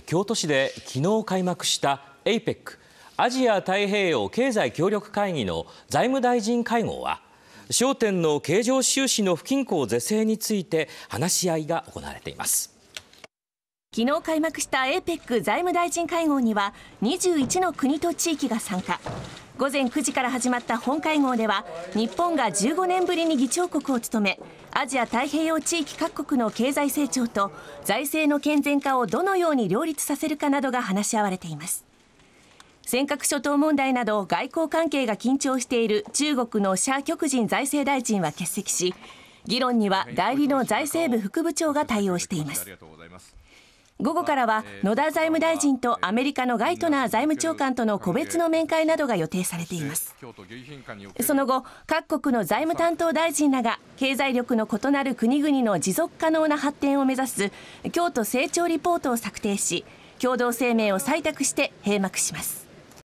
京都市で昨日開幕した APEC アジア太平洋経済協力会議の財務大臣会合は焦点の経常収支の不均衡是正について話し合いが行われています昨日開幕した APEC 財務大臣会合には21の国と地域が参加午前9時から始まった本会合では日本が15年ぶりに議長国を務めアジア太平洋地域各国の経済成長と財政の健全化をどのように両立させるかなどが話し合われています尖閣諸島問題など外交関係が緊張している中国の謝旭人財政大臣は欠席し議論には代理の財政部副部長が対応しています午後からは野田財務大臣とアメリカのガイトナー財務長官との個別の面会などが予定されていますその後各国の財務担当大臣らが経済力の異なる国々の持続可能な発展を目指す京都成長リポートを策定し共同声明を採択して閉幕します